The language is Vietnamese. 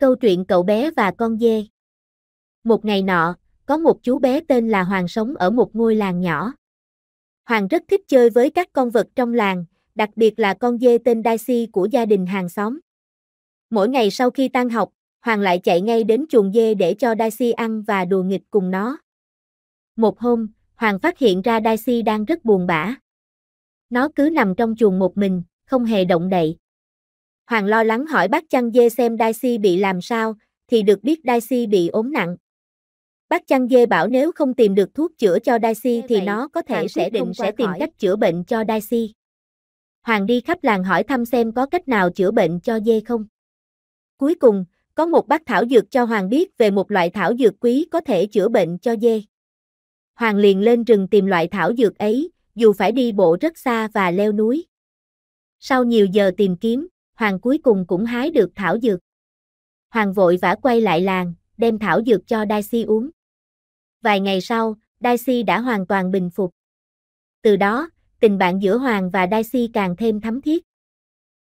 Câu chuyện cậu bé và con dê. Một ngày nọ, có một chú bé tên là Hoàng sống ở một ngôi làng nhỏ. Hoàng rất thích chơi với các con vật trong làng, đặc biệt là con dê tên Daisy của gia đình hàng xóm. Mỗi ngày sau khi tan học, Hoàng lại chạy ngay đến chuồng dê để cho Daisy ăn và đùa nghịch cùng nó. Một hôm, Hoàng phát hiện ra Daisy đang rất buồn bã. Nó cứ nằm trong chuồng một mình, không hề động đậy. Hoàng lo lắng hỏi bác chăn dê xem Đai Si bị làm sao, thì được biết Đai Si bị ốm nặng. Bác chăn dê bảo nếu không tìm được thuốc chữa cho Đai Si thì vậy, nó có thể sẽ định sẽ tìm khỏi. cách chữa bệnh cho Đai Si. Hoàng đi khắp làng hỏi thăm xem có cách nào chữa bệnh cho dê không. Cuối cùng, có một bác thảo dược cho Hoàng biết về một loại thảo dược quý có thể chữa bệnh cho dê. Hoàng liền lên rừng tìm loại thảo dược ấy, dù phải đi bộ rất xa và leo núi. Sau nhiều giờ tìm kiếm, Hoàng cuối cùng cũng hái được thảo dược. Hoàng vội vã quay lại làng, đem thảo dược cho Daisy uống. Vài ngày sau, Daisy đã hoàn toàn bình phục. Từ đó, tình bạn giữa Hoàng và Daisy càng thêm thấm thiết.